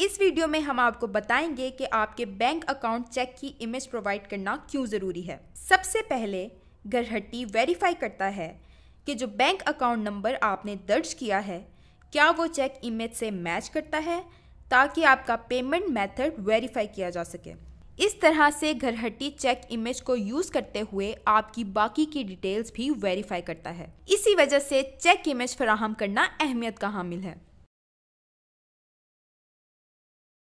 इस वीडियो में हम आपको बताएंगे कि आपके बैंक अकाउंट चेक की इमेज प्रोवाइड करना क्यों ज़रूरी है सबसे पहले गरहट्टी वेरीफाई करता है कि जो बैंक अकाउंट नंबर आपने दर्ज किया है क्या वो चेक इमेज से मैच करता है ताकि आपका पेमेंट मेथड वेरीफाई किया जा सके इस तरह से घरहट्टी चेक इमेज को यूज करते हुए आपकी बाकी की डिटेल्स भी वेरीफाई करता है इसी वजह से चेक इमेज फराहम करना अहमियत का हामिल है